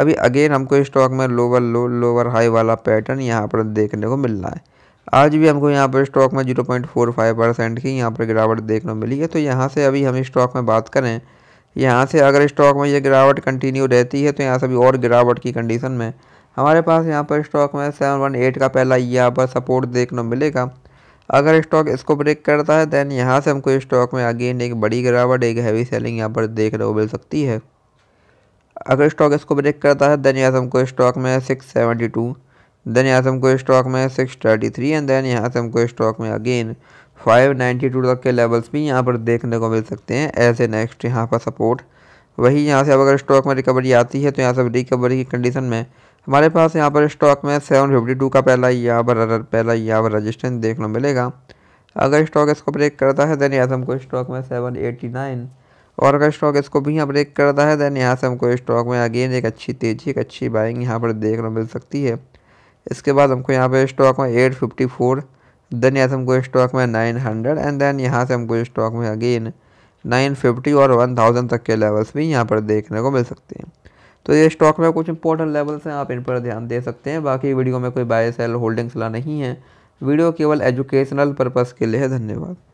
अभी अगेन हमको स्टॉक में लोअर लो लोअर हाई वाला पैटर्न यहाँ पर देखने को मिल रहा है आज भी हमको यहाँ पर स्टॉक में zero point four five percent की यहाँ पर गिरावट देखने को मिली है तो यहाँ से अभी हम स्टॉक में बात करें यहाँ से अगर स्टॉक में ये गिरावट कंटिन्यू रहती है तो यहाँ से अभी और गिरावट की कंडीशन में हमारे पास यहाँ पर स्टॉक में सेवन वन एट का पहला यहाँ पर सपोर्ट देखने को मिलेगा अगर स्टॉक इसको ब्रेक करता है देन यहाँ से हमको स्टॉक में अगेन एक बड़ी गिरावट एक हैवी सेलिंग यहाँ पर देखने को मिल सकती है अगर स्टॉक इसको ब्रेक करता है देन आज़म को स्टॉक में six seventy two then Azam को स्टॉक में six thirty three and then यहाँ से हमको स्टॉक में अगेन फाइव नाइन्टी टू तक के लेवल्स भी यहाँ पर देखने को मिल सकते हैं एज ए नेक्स्ट यहाँ पर सपोर्ट वही यहाँ से अब अगर स्टॉक में रिकवरी आती है तो यहाँ से रिकवरी की कंडीशन में हमारे पास यहाँ पर स्टॉक में सेवन फिफ्टी टू का पहला यहाँ पर पहला यहाँ पर रजिस्टेंस देखने को मिलेगा अगर स्टॉक इसको ब्रेक करता है देन आज़म को स्टॉक में सेवन एटी नाइन और अगर स्टॉक इसको भी यहाँ ब्रेक करता है देन यहाँ से हमको स्टॉक में अगेन एक अच्छी तेज़ी एक अच्छी बाइंग यहाँ पर देखने मिल सकती है इसके बाद हमको यहाँ पर स्टॉक में एट फिफ्टी फोर देन यहाँ से हमको स्टॉक में नाइन हंड्रेड एंड देन यहाँ से हमको स्टॉक में अगेन नाइन फिफ्टी और वन थाउजेंड तक के लेवल्स भी यहाँ पर देखने को मिल सकते हैं तो ये स्टॉक में कुछ इंपॉर्टेंट लेवल्स हैं आप इन पर ध्यान दे सकते हैं बाकी वीडियो में कोई बाय सेल होल्डिंग्स ला नहीं है वीडियो केवल एजुकेशनल पर्पज़ के लिए है धन्यवाद